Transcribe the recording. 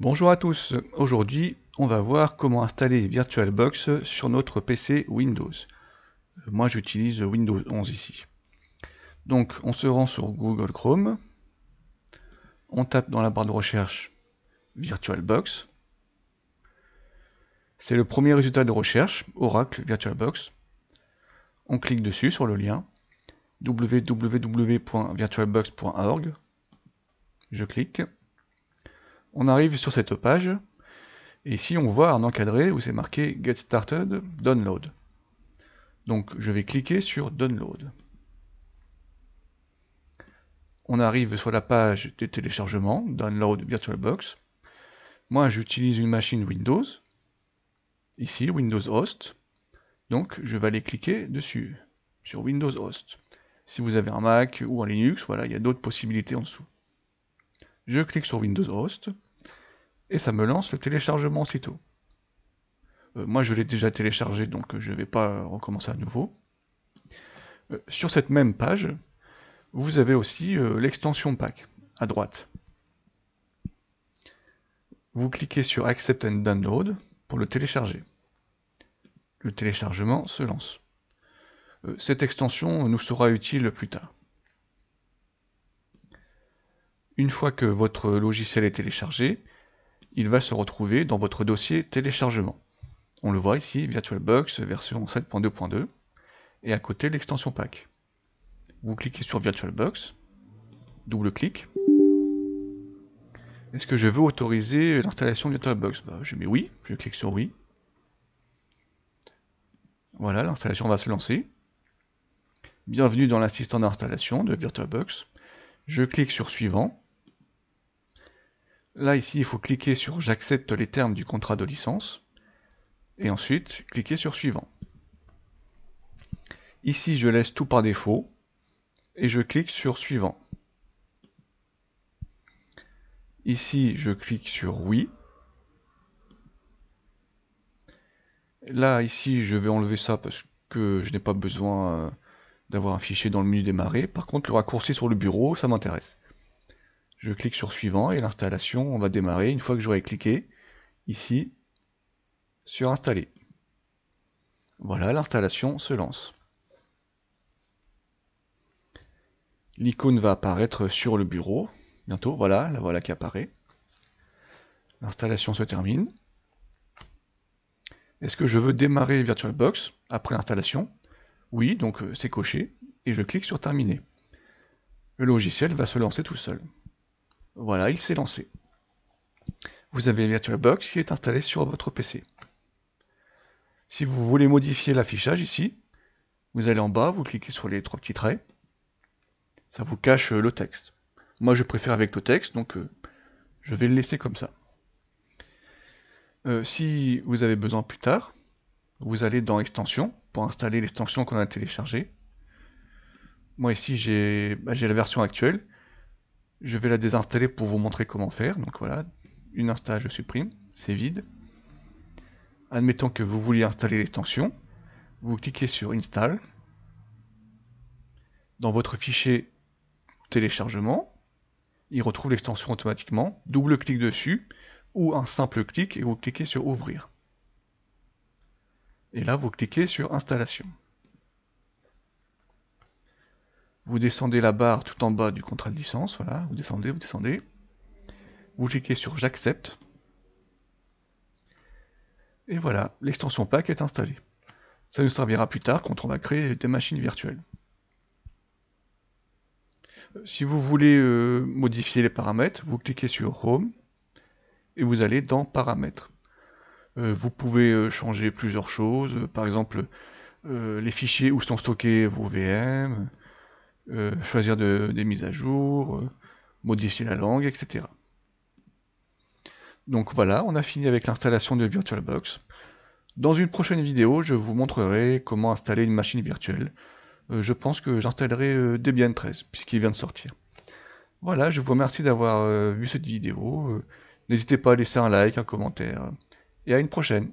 Bonjour à tous, aujourd'hui on va voir comment installer VirtualBox sur notre PC Windows. Euh, moi j'utilise Windows 11 ici. Donc on se rend sur Google Chrome, on tape dans la barre de recherche VirtualBox. C'est le premier résultat de recherche, Oracle VirtualBox. On clique dessus sur le lien www.virtualbox.org. Je clique. On arrive sur cette page, et ici on voit un encadré où c'est marqué Get Started, Download. Donc je vais cliquer sur Download. On arrive sur la page des téléchargements, Download VirtualBox. Moi j'utilise une machine Windows, ici Windows Host, donc je vais aller cliquer dessus, sur Windows Host. Si vous avez un Mac ou un Linux, voilà, il y a d'autres possibilités en dessous. Je clique sur Windows Host et ça me lance le téléchargement aussitôt. Euh, moi, je l'ai déjà téléchargé, donc euh, je ne vais pas recommencer à nouveau. Euh, sur cette même page, vous avez aussi l'extension pack à droite. Vous cliquez sur Accept and Download pour le télécharger. Le téléchargement se lance. Cette extension nous sera utile plus tard. Une fois que votre logiciel est téléchargé, il va se retrouver dans votre dossier téléchargement. On le voit ici, VirtualBox version 7.2.2, et à côté l'extension pack. Vous cliquez sur VirtualBox, double-clic. Est-ce que je veux autoriser l'installation de VirtualBox bah, Je mets oui, je clique sur oui. Voilà, l'installation va se lancer. Bienvenue dans l'assistant d'installation de VirtualBox. Je clique sur suivant. Là, ici, il faut cliquer sur « J'accepte les termes du contrat de licence » et ensuite, cliquer sur « Suivant ». Ici, je laisse tout par défaut et je clique sur « Suivant ». Ici, je clique sur « Oui ». Là, ici, je vais enlever ça parce que je n'ai pas besoin euh, d'avoir un fichier dans le menu démarrer. Par contre, le raccourci sur le bureau, ça m'intéresse. Je clique sur suivant et l'installation va démarrer une fois que j'aurai cliqué ici sur installer. Voilà, l'installation se lance. L'icône va apparaître sur le bureau. Bientôt, voilà, la voilà qui apparaît. L'installation se termine. Est-ce que je veux démarrer VirtualBox après l'installation Oui, donc euh, c'est coché, et je clique sur Terminer. Le logiciel va se lancer tout seul. Voilà, il s'est lancé. Vous avez VirtualBox qui est installé sur votre PC. Si vous voulez modifier l'affichage ici, vous allez en bas, vous cliquez sur les trois petits traits. Ça vous cache euh, le texte. Moi, je préfère avec le texte, donc euh, je vais le laisser comme ça. Euh, si vous avez besoin plus tard, vous allez dans Extension pour installer l'extension qu'on a téléchargée. Moi ici, j'ai bah, la version actuelle. Je vais la désinstaller pour vous montrer comment faire. Donc voilà, une installation je supprime, c'est vide. Admettons que vous vouliez installer l'extension. Vous cliquez sur Install. Dans votre fichier téléchargement, il retrouve l'extension automatiquement. Double-clic dessus ou un simple clic et vous cliquez sur Ouvrir. Et là, vous cliquez sur Installation vous descendez la barre tout en bas du contrat de licence, voilà, vous descendez, vous descendez, vous cliquez sur j'accepte, et voilà, l'extension pack est installée. Ça nous servira plus tard quand on va créer des machines virtuelles. Euh, si vous voulez euh, modifier les paramètres, vous cliquez sur Home et vous allez dans Paramètres. Euh, vous pouvez changer plusieurs choses, par exemple les fichiers où sont stockés vos VM, euh, choisir des mises à jour, euh, modifier la langue, etc. Donc voilà, on a fini avec l'installation de VirtualBox. Dans une prochaine vidéo, je vous montrerai comment installer une machine virtuelle. Euh, je pense que j'installerai Debian 13, puisqu'il vient de sortir. Voilà, je vous remercie d'avoir vu cette vidéo. N'hésitez pas à laisser un like, un commentaire, et à une prochaine